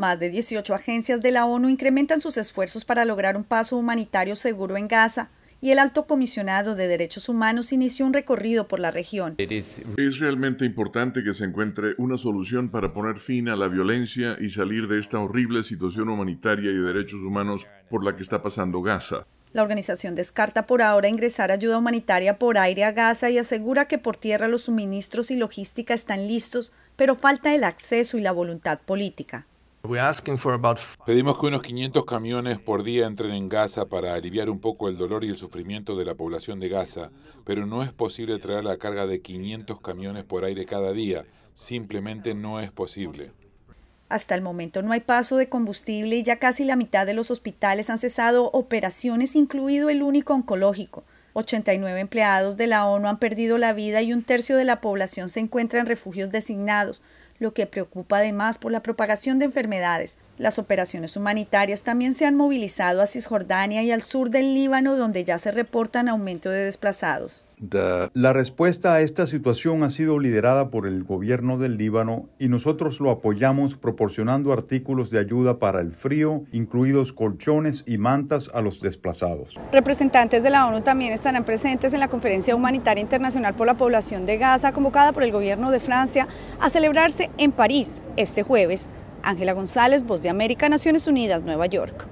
Más de 18 agencias de la ONU incrementan sus esfuerzos para lograr un paso humanitario seguro en Gaza y el alto comisionado de derechos humanos inició un recorrido por la región. Es realmente importante que se encuentre una solución para poner fin a la violencia y salir de esta horrible situación humanitaria y de derechos humanos por la que está pasando Gaza. La organización descarta por ahora ingresar ayuda humanitaria por aire a Gaza y asegura que por tierra los suministros y logística están listos, pero falta el acceso y la voluntad política. Pedimos que unos 500 camiones por día entren en Gaza para aliviar un poco el dolor y el sufrimiento de la población de Gaza, pero no es posible traer la carga de 500 camiones por aire cada día, simplemente no es posible. Hasta el momento no hay paso de combustible y ya casi la mitad de los hospitales han cesado operaciones, incluido el único oncológico. 89 empleados de la ONU han perdido la vida y un tercio de la población se encuentra en refugios designados lo que preocupa además por la propagación de enfermedades. Las operaciones humanitarias también se han movilizado a Cisjordania y al sur del Líbano, donde ya se reportan aumento de desplazados. La respuesta a esta situación ha sido liderada por el gobierno del Líbano y nosotros lo apoyamos proporcionando artículos de ayuda para el frío, incluidos colchones y mantas a los desplazados. Representantes de la ONU también estarán presentes en la Conferencia Humanitaria Internacional por la Población de Gaza, convocada por el gobierno de Francia, a celebrarse en París este jueves. Ángela González, Voz de América, Naciones Unidas, Nueva York.